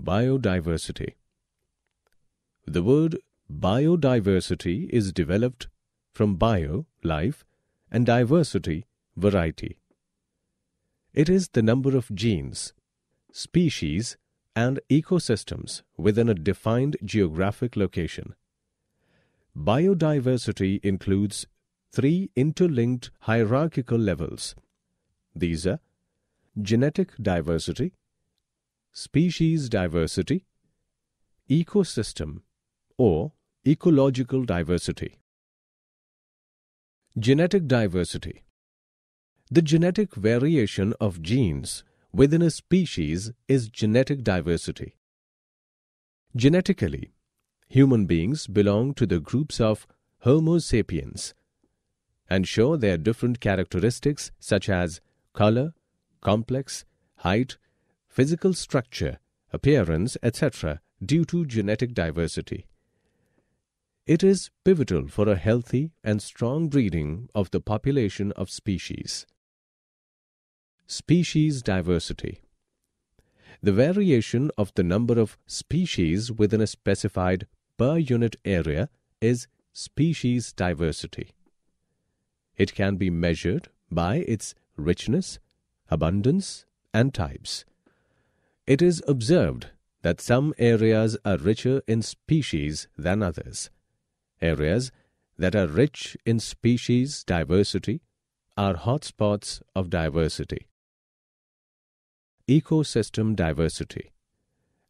Biodiversity The word biodiversity is developed from bio, life, and diversity, variety. It is the number of genes, species, and ecosystems within a defined geographic location. Biodiversity includes three interlinked hierarchical levels. These are genetic diversity, species diversity, ecosystem or ecological diversity. Genetic diversity The genetic variation of genes within a species is genetic diversity. Genetically, human beings belong to the groups of Homo sapiens and show their different characteristics such as color, complex, height, physical structure, appearance, etc., due to genetic diversity. It is pivotal for a healthy and strong breeding of the population of species. Species diversity The variation of the number of species within a specified per unit area is species diversity. It can be measured by its richness, abundance, and types. It is observed that some areas are richer in species than others. Areas that are rich in species diversity are hotspots of diversity. Ecosystem diversity.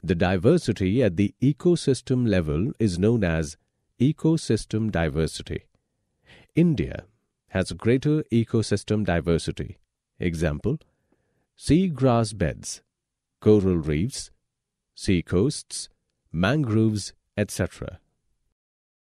The diversity at the ecosystem level is known as ecosystem diversity. India has greater ecosystem diversity. Example, sea grass beds coral reefs, sea coasts, mangroves, etc.